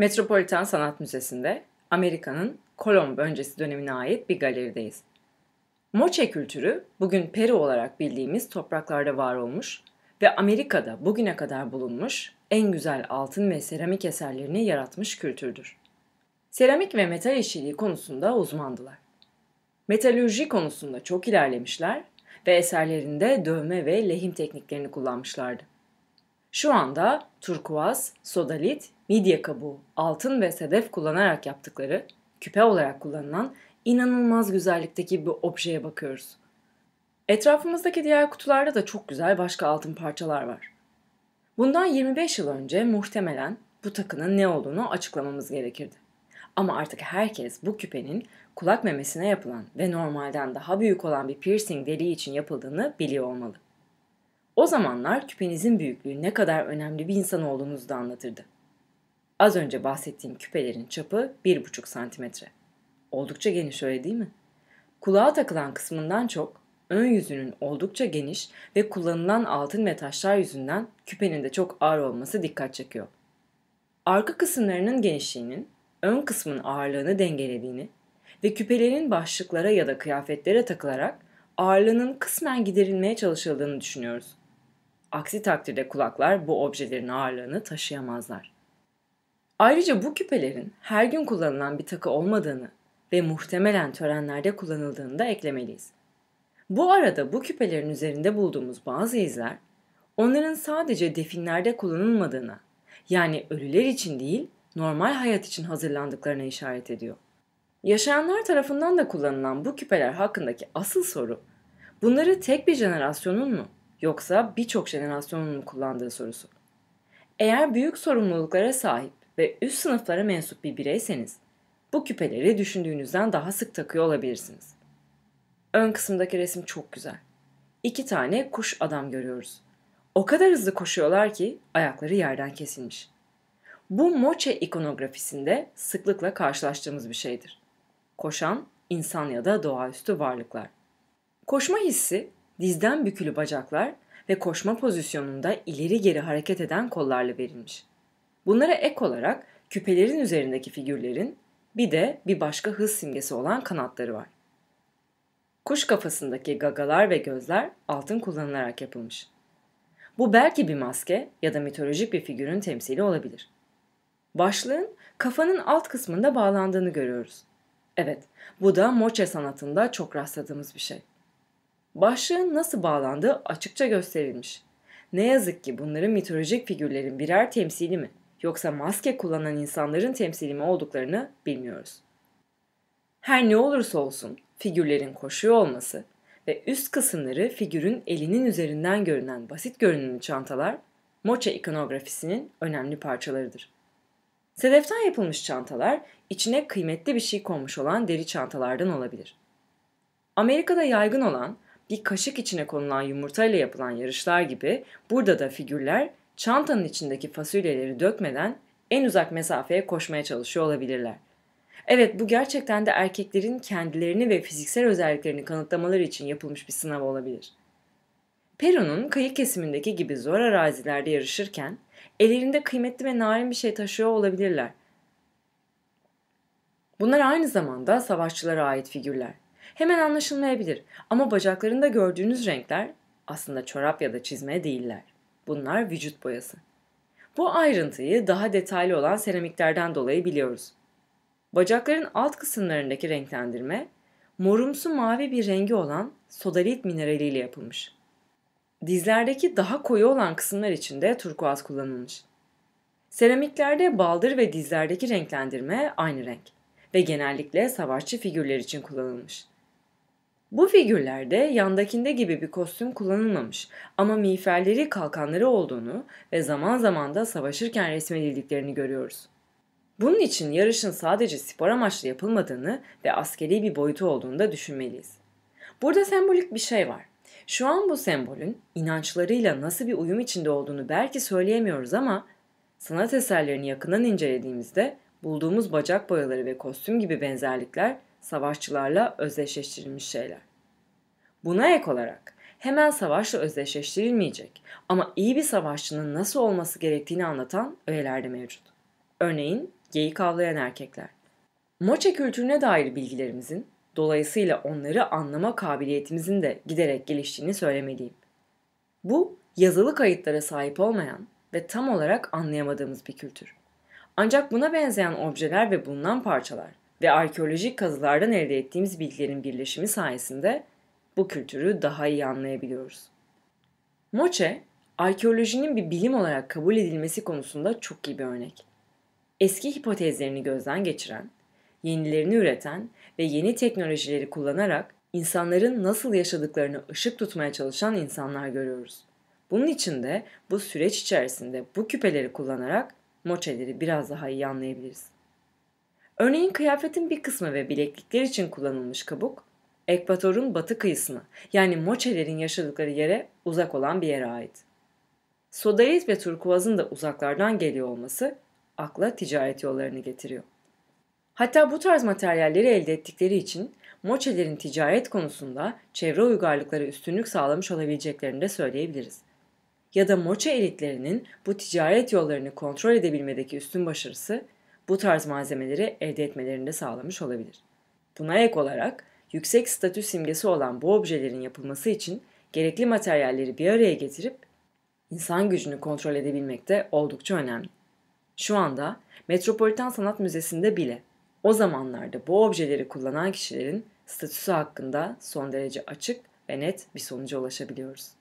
Metropolitan Sanat Müzesi'nde Amerika'nın Kolomb öncesi dönemine ait bir galerideyiz. Moche kültürü bugün Peru olarak bildiğimiz topraklarda var olmuş ve Amerika'da bugüne kadar bulunmuş en güzel altın ve seramik eserlerini yaratmış kültürdür. Seramik ve metal işçiliği konusunda uzmandılar. Metalürji konusunda çok ilerlemişler ve eserlerinde dövme ve lehim tekniklerini kullanmışlardı. Şu anda turkuaz, sodalit, midye kabuğu, altın ve sedef kullanarak yaptıkları, küpe olarak kullanılan inanılmaz güzellikteki bir objeye bakıyoruz. Etrafımızdaki diğer kutularda da çok güzel başka altın parçalar var. Bundan 25 yıl önce muhtemelen bu takının ne olduğunu açıklamamız gerekirdi. Ama artık herkes bu küpenin kulak memesine yapılan ve normalden daha büyük olan bir piercing deliği için yapıldığını biliyor olmalı. O zamanlar küpenizin büyüklüğü ne kadar önemli bir insan olduğunuzu da anlatırdı. Az önce bahsettiğim küpelerin çapı 1,5 santimetre. Oldukça geniş öyle değil mi? Kulağa takılan kısmından çok, ön yüzünün oldukça geniş ve kullanılan altın ve taşlar yüzünden küpenin de çok ağır olması dikkat çekiyor. Arka kısımlarının genişliğinin, ön kısmın ağırlığını dengelediğini ve küpelerin başlıklara ya da kıyafetlere takılarak ağırlığının kısmen giderilmeye çalışıldığını düşünüyoruz. Aksi takdirde kulaklar bu objelerin ağırlığını taşıyamazlar. Ayrıca bu küpelerin her gün kullanılan bir takı olmadığını ve muhtemelen törenlerde kullanıldığını da eklemeliyiz. Bu arada bu küpelerin üzerinde bulduğumuz bazı izler, onların sadece definlerde kullanılmadığına, yani ölüler için değil, normal hayat için hazırlandıklarına işaret ediyor. Yaşayanlar tarafından da kullanılan bu küpeler hakkındaki asıl soru, bunları tek bir jenerasyonun mu yoksa birçok jenerasyonun kullandığı sorusu. Eğer büyük sorumluluklara sahip ve üst sınıflara mensup bir bireyseniz, bu küpeleri düşündüğünüzden daha sık takıyor olabilirsiniz. Ön kısımdaki resim çok güzel. İki tane kuş adam görüyoruz. O kadar hızlı koşuyorlar ki ayakları yerden kesilmiş. Bu moçe ikonografisinde sıklıkla karşılaştığımız bir şeydir. Koşan insan ya da doğaüstü varlıklar. Koşma hissi dizden bükülü bacaklar ve koşma pozisyonunda ileri geri hareket eden kollarla verilmiş. Bunlara ek olarak küpelerin üzerindeki figürlerin bir de bir başka hız simgesi olan kanatları var. Kuş kafasındaki gagalar ve gözler altın kullanılarak yapılmış. Bu belki bir maske ya da mitolojik bir figürün temsili olabilir. Başlığın kafanın alt kısmında bağlandığını görüyoruz. Evet, bu da moçe sanatında çok rastladığımız bir şey. Başlığın nasıl bağlandığı açıkça gösterilmiş. Ne yazık ki bunların mitolojik figürlerin birer temsili mi yoksa maske kullanan insanların temsili mi olduklarını bilmiyoruz. Her ne olursa olsun figürlerin koşuyor olması ve üst kısımları figürün elinin üzerinden görünen basit görünümlü çantalar Moça ikonografisinin önemli parçalarıdır. Sedeften yapılmış çantalar içine kıymetli bir şey konmuş olan deri çantalardan olabilir. Amerika'da yaygın olan bir kaşık içine konulan yumurtayla yapılan yarışlar gibi burada da figürler çantanın içindeki fasulyeleri dökmeden en uzak mesafeye koşmaya çalışıyor olabilirler. Evet bu gerçekten de erkeklerin kendilerini ve fiziksel özelliklerini kanıtlamaları için yapılmış bir sınav olabilir. Peru'nun kayık kesimindeki gibi zor arazilerde yarışırken ellerinde kıymetli ve narin bir şey taşıyor olabilirler. Bunlar aynı zamanda savaşçılara ait figürler hemen anlaşılmayabilir ama bacaklarında gördüğünüz renkler aslında çorap ya da çizme değiller. Bunlar vücut boyası. Bu ayrıntıyı daha detaylı olan seramiklerden dolayı biliyoruz. Bacakların alt kısımlarındaki renklendirme morumsu mavi bir rengi olan sodalit mineraliyle yapılmış. Dizlerdeki daha koyu olan kısımlar için de turkuaz kullanılmış. Seramiklerde baldır ve dizlerdeki renklendirme aynı renk ve genellikle savaşçı figürler için kullanılmış. Bu figürlerde yandakinde gibi bir kostüm kullanılmamış ama miğferleri kalkanları olduğunu ve zaman zaman da savaşırken resmedildiklerini görüyoruz. Bunun için yarışın sadece spor amaçlı yapılmadığını ve askeri bir boyutu olduğunu da düşünmeliyiz. Burada sembolik bir şey var. Şu an bu sembolün inançlarıyla nasıl bir uyum içinde olduğunu belki söyleyemiyoruz ama sanat eserlerini yakından incelediğimizde bulduğumuz bacak boyaları ve kostüm gibi benzerlikler savaşçılarla özdeşleştirilmiş şeyler. Buna ek olarak hemen savaşla özdeşleştirilmeyecek ama iyi bir savaşçının nasıl olması gerektiğini anlatan öğeler de mevcut. Örneğin geyik avlayan erkekler. Moçe kültürüne dair bilgilerimizin, dolayısıyla onları anlama kabiliyetimizin de giderek geliştiğini söylemeliyim. Bu yazılı kayıtlara sahip olmayan ve tam olarak anlayamadığımız bir kültür. Ancak buna benzeyen objeler ve bulunan parçalar ve arkeolojik kazılardan elde ettiğimiz bilgilerin birleşimi sayesinde bu kültürü daha iyi anlayabiliyoruz. Moçe, arkeolojinin bir bilim olarak kabul edilmesi konusunda çok iyi bir örnek. Eski hipotezlerini gözden geçiren, yenilerini üreten ve yeni teknolojileri kullanarak insanların nasıl yaşadıklarını ışık tutmaya çalışan insanlar görüyoruz. Bunun için de bu süreç içerisinde bu küpeleri kullanarak moçeleri biraz daha iyi anlayabiliriz. Örneğin kıyafetin bir kısmı ve bileklikler için kullanılmış kabuk, ekvatorun batı kıyısına yani moçelerin yaşadıkları yere uzak olan bir yere ait. Sodalit ve turkuazın da uzaklardan geliyor olması akla ticaret yollarını getiriyor. Hatta bu tarz materyalleri elde ettikleri için moçelerin ticaret konusunda çevre uygarlıklara üstünlük sağlamış olabileceklerini de söyleyebiliriz. Ya da moça elitlerinin bu ticaret yollarını kontrol edebilmedeki üstün başarısı bu tarz malzemeleri elde etmelerini de sağlamış olabilir. Buna ek olarak yüksek statü simgesi olan bu objelerin yapılması için gerekli materyalleri bir araya getirip insan gücünü kontrol edebilmek de oldukça önemli. Şu anda Metropolitan Sanat Müzesi'nde bile o zamanlarda bu objeleri kullanan kişilerin statüsü hakkında son derece açık ve net bir sonuca ulaşabiliyoruz.